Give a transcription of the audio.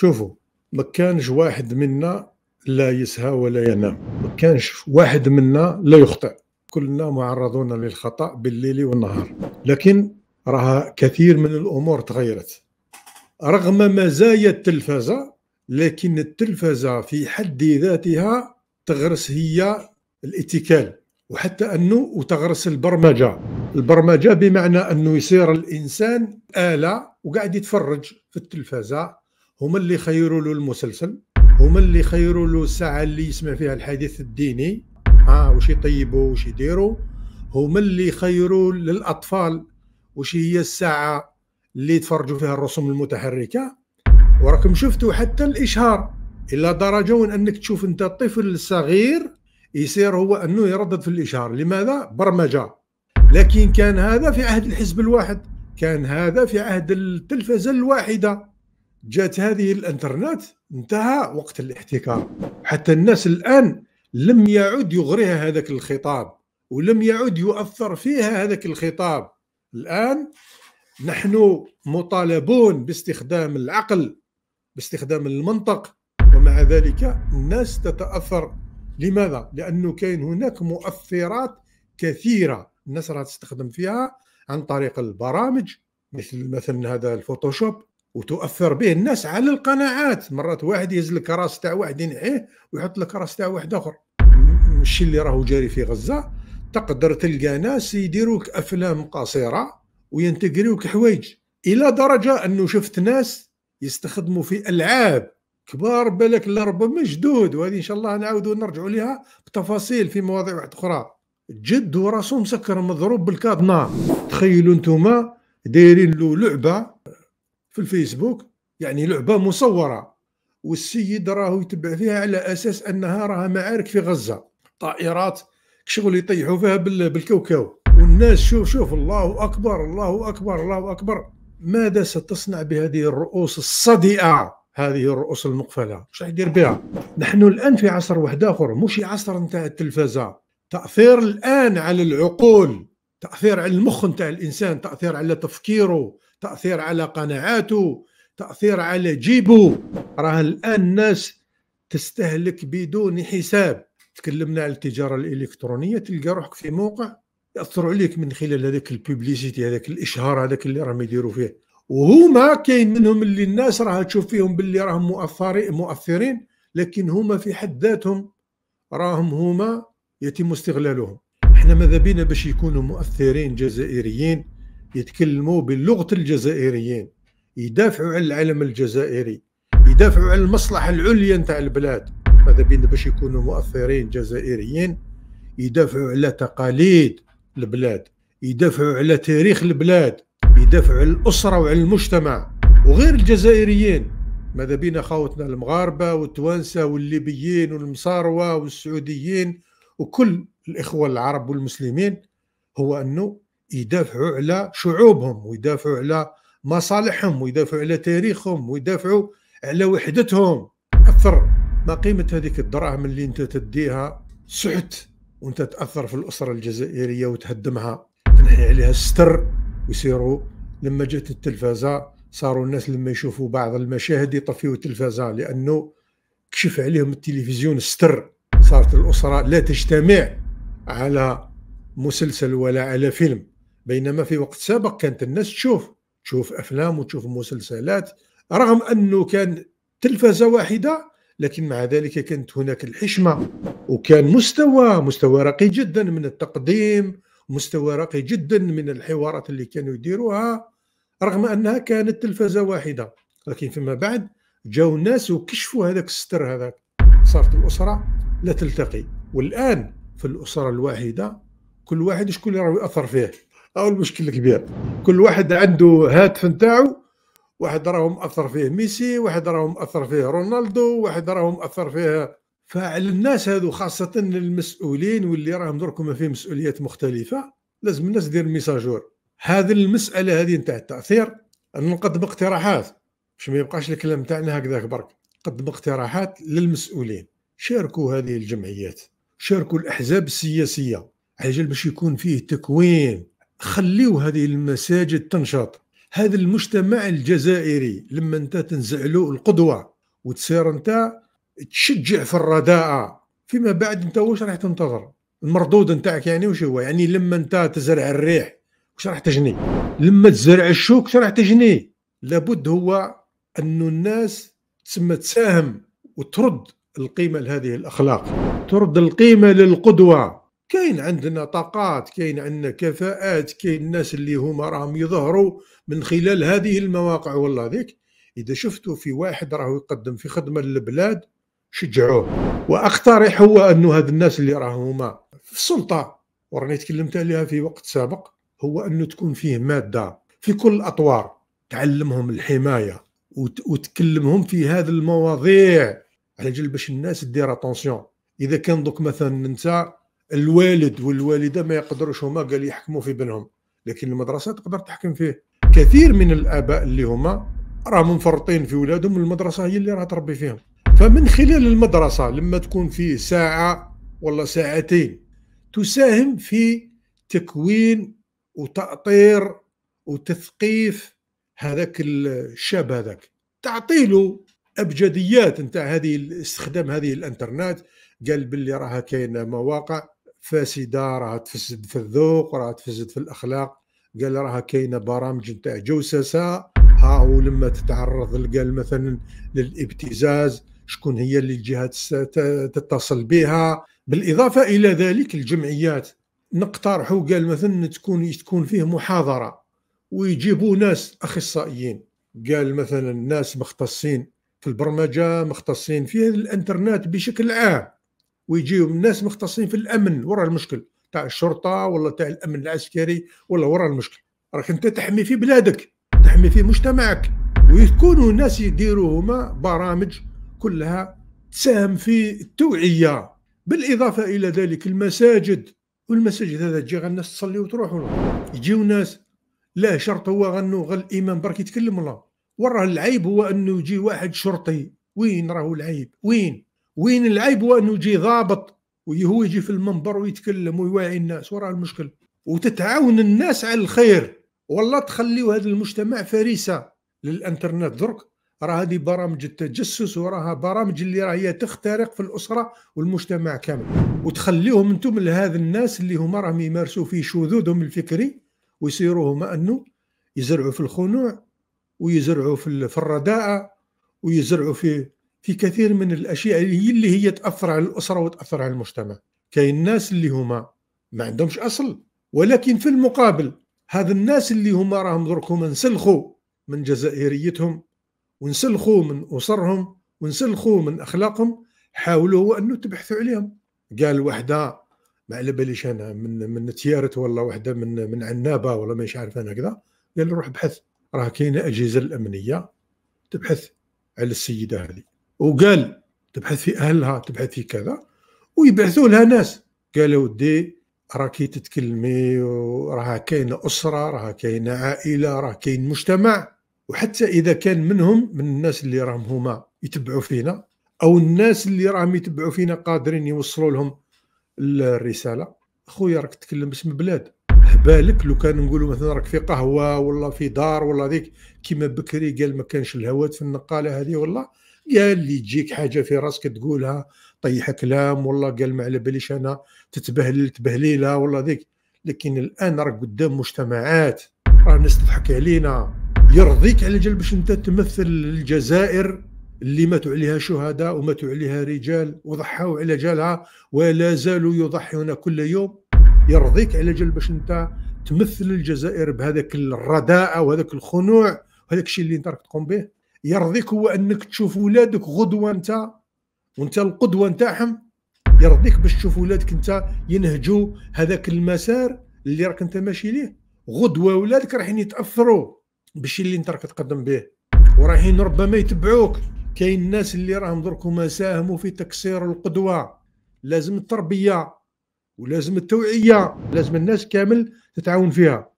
شوفوا ما كانش واحد منا لا يسهى ولا ينام ما كانش واحد منا لا يخطئ كلنا معرضون للخطأ بالليل والنهار لكن راها كثير من الأمور تغيرت رغم مزايا التلفزة لكن التلفزة في حد ذاتها تغرس هي الاتكال وحتى أنه وتغرس البرمجة البرمجة بمعنى أنه يصير الإنسان آلة وقاعد يتفرج في التلفزة هما اللي خيروا له المسلسل هما اللي خيروا له الساعه اللي يسمع فيها الحديث الديني اه واش يطيبوا واش يديروا هما اللي خيروا للاطفال واش هي الساعه اللي يتفرجوا فيها الرسوم المتحركه وراكم شفتوا حتى الاشهار الى درجه وان انك تشوف انت الطفل الصغير يصير هو انه يردد في الاشهار لماذا برمجه لكن كان هذا في عهد الحزب الواحد كان هذا في عهد التلفزه الواحده جات هذه الانترنت انتهى وقت الاحتكار حتى الناس الان لم يعد يغريها هذاك الخطاب ولم يعد يؤثر فيها هذاك الخطاب الان نحن مطالبون باستخدام العقل باستخدام المنطق ومع ذلك الناس تتاثر لماذا؟ لانه كاين هناك مؤثرات كثيره الناس راح تستخدم فيها عن طريق البرامج مثل مثلا هذا الفوتوشوب وتؤثر به الناس على القناعات مرات واحد يهز راس تاع واحد ينعيه ويحط لك راس تاع واحد اخر الشيء اللي راهو جاري في غزه تقدر تلقى ناس يديروك افلام قصيره وينتقريوك حوايج الى درجه انه شفت ناس يستخدموا في العاب كبار بالك لربما مجدود وهذه ان شاء الله نعاودوا نرجعوا لها بتفاصيل في مواضيع واحد اخرى جد وراسه مسكر مضروب نار تخيلوا انتم دايرين له لعبه في الفيسبوك يعني لعبه مصوره والسيد راهو يتبع فيها على اساس انها راها معارك في غزه طائرات شغل يطيحوا فيها بالكوكاو والناس شوف شوف الله اكبر الله اكبر الله اكبر ماذا ستصنع بهذه الرؤوس الصدئه هذه الرؤوس المقفله واش راح يدير بها نحن الان في عصر واحد اخر مش عصر نتاع التلفزه تاثير الان على العقول تاثير على المخ نتاع الانسان تاثير على تفكيره تاثير على قناعاته تاثير على جيبه راه الان الناس تستهلك بدون حساب تكلمنا على التجاره الالكترونيه تلقى روحك في موقع ياثر عليك من خلال هذاك الببليسيتي هذاك الاشهار هذاك اللي راهم يديروا فيه وهما كاين منهم اللي الناس راها تشوف فيهم باللي راهم مؤثرين مؤثرين لكن هما في حد ذاتهم راهم هما يتم استغلالهم احنا ماذا بينا باش يكونوا مؤثرين جزائريين يتكلموا بلغه الجزائريين يدافعوا على العلم الجزائري يدافعوا على المصلحه العليا نتاع البلاد ماذا بين باش يكونوا مؤثرين جزائريين يدافعوا على تقاليد البلاد يدافعوا على تاريخ البلاد يدافعوا على الاسره وعلى المجتمع وغير الجزائريين ماذا بينا خاوتنا المغاربه والتوانسه والليبيين والمصاروه والسعوديين وكل الاخوه العرب والمسلمين هو انه يدافعوا على شعوبهم ويدافعوا على مصالحهم ويدافعوا على تاريخهم ويدافعوا على وحدتهم اثر ما قيمه هذيك الدراهم اللي انت تديها سحت وانت تاثر في الاسره الجزائريه وتهدمها تنحي عليها الستر ويصيروا لما جت التلفازه صاروا الناس لما يشوفوا بعض المشاهد يطفيوا التلفازه لانه كشف عليهم التلفزيون الستر صارت الاسره لا تجتمع على مسلسل ولا على فيلم بينما في وقت سابق كانت الناس تشوف تشوف افلام وتشوف مسلسلات رغم انه كان تلفزه واحده لكن مع ذلك كانت هناك الحشمه وكان مستوى مستوى راقي جدا من التقديم مستوى راقي جدا من الحوارات اللي كانوا يديروها رغم انها كانت تلفزه واحده لكن فيما بعد جاو الناس وكشفوا هذاك الستر هذاك صارت الاسره لا تلتقي والان في الاسره الواحده كل واحد شكون اللي راه ياثر فيه او المشكل الكبير كل واحد عنده هاتف نتاعو واحد راهم اثر فيه ميسي واحد راهم اثر فيه رونالدو واحد راهم اثر فيه فعلى الناس هذو خاصة المسؤولين واللي راهم ما في مسؤوليات مختلفة لازم الناس دير ميساجور هذه المسألة هذه نتاع التأثير نقدم اقتراحات باش ما يبقاش الكلام تاعنا هكذاك برك قدم اقتراحات للمسؤولين شاركوا هذه الجمعيات شاركوا الأحزاب السياسية عجل باش يكون فيه تكوين خليو هذه المساجد تنشط هذا المجتمع الجزائري لما انت تنزعلو القدوه وتصير انت تشجع في الرداءه فيما بعد انت واش راح تنتظر المردود نتاعك يعني واش هو يعني لما انت تزرع الريح واش راح تجني لما تزرع الشوك واش راح تجني لابد هو انه الناس تسمى تساهم وترد القيمه لهذه الاخلاق ترد القيمه للقدوه كاين عندنا طاقات كاين عندنا كفاءات كاين الناس اللي هما راهم يظهروا من خلال هذه المواقع والله ذيك اذا شفتوا في واحد راهو يقدم في خدمه للبلاد شجعوه واقترح هو انه هذ الناس اللي راهم هما في السلطه وراني تكلمت عليها في وقت سابق هو انه تكون فيه ماده في كل الاطوار تعلمهم الحمايه وتكلمهم في هذه المواضيع على جل باش الناس دير اتونسيون اذا كان دوك مثلا انت الوالد والوالده ما يقدروش هما قال يحكموا في بنهم لكن المدرسه تقدر تحكم فيه كثير من الاباء اللي هما راهم مفرطين في ولادهم المدرسه هي اللي راه تربي فيهم فمن خلال المدرسه لما تكون فيه ساعه ولا ساعتين تساهم في تكوين وتأطير وتثقيف هذاك الشاب هذاك تعطيله ابجديات نتاع هذه استخدام هذه الانترنت قال باللي راها كاينه مواقع فاسده راها تفسد في الذوق راها تفسد في الاخلاق قال راها كاينه برامج نتاع جوسسه ها ولما تتعرض قال مثلا للابتزاز شكون هي اللي الجهات تتصل بها بالاضافه الى ذلك الجمعيات نقترحوا قال مثلا تكون تكون فيه محاضره ويجيبوا ناس اخصائيين قال مثلا ناس مختصين في البرمجه مختصين في الانترنت بشكل عام ويجيهم ناس مختصين في الامن وراء المشكل تاع الشرطه ولا تاع الامن العسكري ولا وراء المشكل راك انت تحمي في بلادك تحمي في مجتمعك ويكونوا الناس يديروا هما برامج كلها تساهم في التوعيه بالاضافه الى ذلك المساجد والمساجد هذا تجي الناس تصلي وتروح يجيو ناس لا شرط هو غنو غل الامام برك يتكلم الله وراه العيب هو انه يجي واحد شرطي وين راهو العيب وين وين العيب هو انه يجي ضابط وهو يجي في المنبر ويتكلم ويوعي الناس وراء المشكل وتتعاون الناس على الخير والله تخليوا هذا المجتمع فريسه للانترنت درك راه هذه برامج التجسس وراها برامج اللي راهي تخترق في الاسره والمجتمع كامل وتخليهم انتم لهذا الناس اللي هما راهم يمارسوا في شذوذهم الفكري ويصيروا هما انه يزرعوا في الخنوع ويزرعوا في الرداءه ويزرعوا في في كثير من الاشياء اللي هي تاثر على الاسره وتاثر على المجتمع كاين الناس اللي هما ما عندهمش اصل ولكن في المقابل هذا الناس اللي هما راهم درك هما نسلخوا من جزائريتهم ونسلخوا من اسرهم ونسلخوا من اخلاقهم حاولوا هو انه تبحثوا عليهم قال وحده ما على باليش انا من من تيارت ولا وحده من من عنابه ولا مانيش عارف انا كذا قال روح بحث راه كاينه اجهزه الامنيه تبحث على السيده هذه وقال تبحث في اهلها تبحث في كذا ويبعثوا لها ناس قالوا ودي راكي تتكلمي وراها كاينه اسره راها كاينه عائله راه كاين مجتمع وحتى اذا كان منهم من الناس اللي راهم هما يتبعوا فينا او الناس اللي راهم يتبعوا فينا قادرين يوصلوا لهم الرساله خويا راك تتكلم باسم بلاد بالك لو كان نقولوا مثلا راك في قهوه ولا في دار ولا ذيك كيما بكري قال ما كانش الهواتف النقاله هذه والله يا اللي تجيك حاجه في راسك تقولها طيح كلام والله قال ما على باليش انا تتبهلل تبهليله والله ذيك لكن الان راك قدام مجتمعات راه الناس تضحك علينا يرضيك على جال باش انت تمثل الجزائر اللي ماتوا عليها شهداء وماتوا عليها رجال وضحوا على جالها ولا زالوا يضحون كل يوم يرضيك على جال باش انت تمثل الجزائر بهذاك الرداءه وهذاك الخنوع وهذاك الشيء اللي انت راك تقوم به يرضيك هو انك تشوف ولادك غدوه انت وانت القدوه نتاعهم يرضيك باش تشوف ولادك انت ينهجوا هذاك المسار اللي راك انت ماشي ليه غدوه ولادك رايحين يتاثروا بالشيء اللي انت راك تقدم به ورايحين ربما يتبعوك كاين الناس اللي راهم درك هما ساهموا في تكسير القدوه لازم التربيه ولازم التوعيه لازم الناس كامل تتعاون فيها